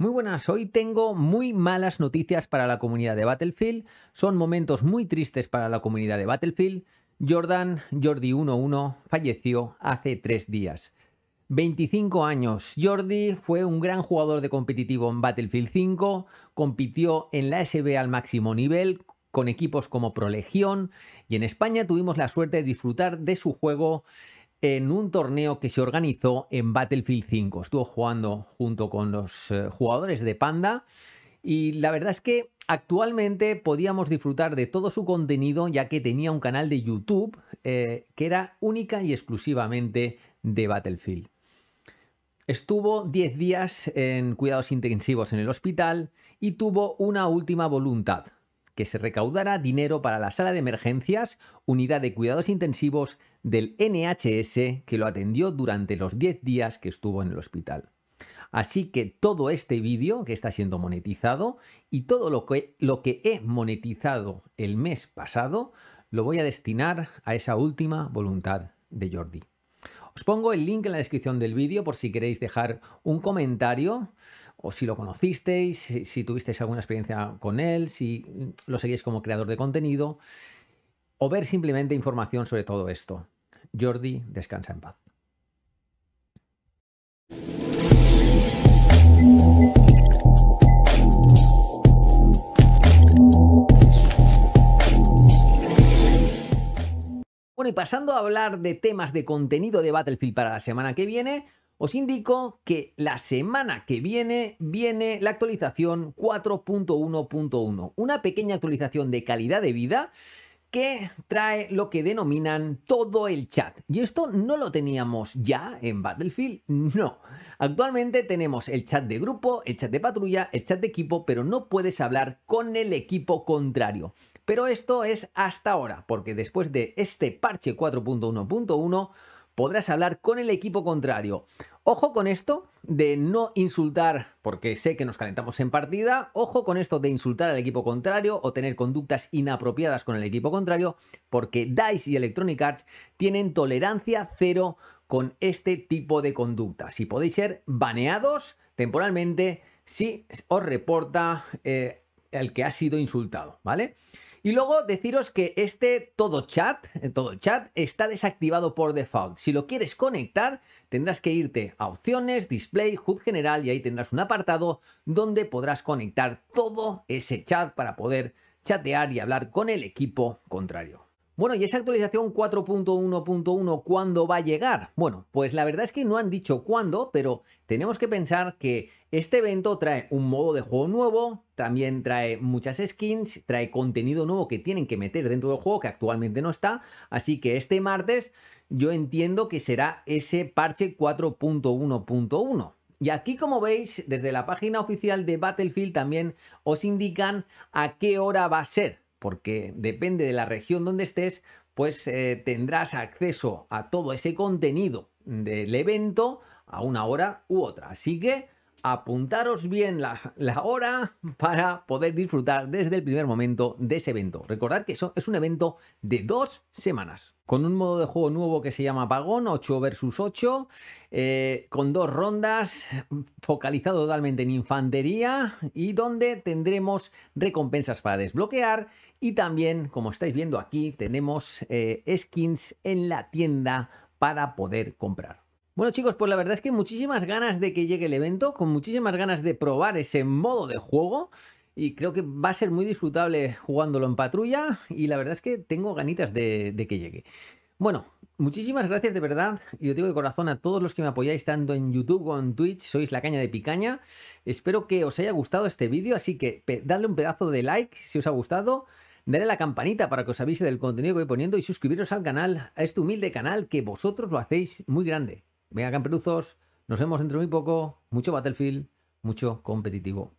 Muy buenas, hoy tengo muy malas noticias para la comunidad de Battlefield. Son momentos muy tristes para la comunidad de Battlefield. Jordan, Jordi 11, falleció hace tres días. 25 años. Jordi fue un gran jugador de competitivo en Battlefield 5, compitió en la SB al máximo nivel con equipos como Prolegión y en España tuvimos la suerte de disfrutar de su juego en un torneo que se organizó en Battlefield 5. Estuvo jugando junto con los eh, jugadores de Panda y la verdad es que actualmente podíamos disfrutar de todo su contenido ya que tenía un canal de YouTube eh, que era única y exclusivamente de Battlefield. Estuvo 10 días en cuidados intensivos en el hospital y tuvo una última voluntad, que se recaudara dinero para la sala de emergencias, unidad de cuidados intensivos del NHS que lo atendió durante los 10 días que estuvo en el hospital. Así que todo este vídeo que está siendo monetizado y todo lo que, lo que he monetizado el mes pasado lo voy a destinar a esa última voluntad de Jordi. Os pongo el link en la descripción del vídeo por si queréis dejar un comentario o si lo conocisteis, si, tuvisteis alguna experiencia con él, si lo seguís como creador de contenido, o ver simplemente información sobre todo esto. Jordi, descansa en paz. Bueno, y pasando a hablar de temas de contenido de Battlefield para la semana que viene, os indico que la semana que viene viene la actualización 4.1.1, una pequeña actualización de calidad de vida que trae lo que denominan todo el chat. Y esto no lo teníamos ya en Battlefield, no. Actualmente tenemos el chat de grupo, el chat de patrulla, el chat de equipo, pero no puedes hablar con el equipo contrario. Pero esto es hasta ahora, porque después de este parche 4.1.1 podrás hablar con el equipo contrario. Ojo con esto de no insultar, porque sé que nos calentamos en partida, ojo con esto de insultar al equipo contrario o tener conductas inapropiadas con el equipo contrario, porque DICE y Electronic Arts tienen tolerancia cero con este tipo de conductas y podéis ser baneados temporalmente si os reporta eh, el que ha sido insultado, ¿vale? Y luego deciros que este todo chat, todo chat está desactivado por default. Si lo quieres conectar, tendrás que irte a opciones, display, HUD general y ahí tendrás un apartado donde podrás conectar todo ese chat para poder chatear y hablar con el equipo contrario. Bueno, ¿y esa actualización 4.1.1 cuándo va a llegar? Bueno, pues la verdad es que no han dicho cuándo, pero tenemos que pensar que este evento trae un modo de juego nuevo, también trae muchas skins, trae contenido nuevo que tienen que meter dentro del juego que actualmente no está, así que este martes yo entiendo que será ese parche 4.1.1. Y aquí, como veis, desde la página oficial de Battlefield también os indican a qué hora va a ser porque depende de la región donde estés, pues eh, tendrás acceso a todo ese contenido del evento a una hora u otra. Así que apuntaros bien la, hora para poder disfrutar desde el primer momento de ese evento. Recordad que eso es un evento de dos semanas, con un modo de juego nuevo que se llama Pagón, 8 versus 8, eh, con dos rondas, focalizado totalmente en infantería y donde tendremos recompensas para desbloquear y también, como estáis viendo aquí, tenemos eh, skins en la tienda para poder comprar. Bueno chicos, pues la verdad es que muchísimas ganas de que llegue el evento, con muchísimas ganas de probar ese modo de juego y creo que va a ser muy disfrutable jugándolo en patrulla y la verdad es que tengo ganitas de, que llegue. Bueno, muchísimas gracias de verdad y os digo de corazón a todos los que me apoyáis tanto en YouTube como en Twitch, sois la caña de picaña. Espero que os haya gustado este vídeo, así que dadle un pedazo de like si os ha gustado dale la campanita para que os avise del contenido que voy poniendo y suscribiros al canal, a este humilde canal que vosotros lo hacéis muy grande. Venga, camperuzos, nos vemos dentro de muy poco. Mucho Battlefield, mucho competitivo.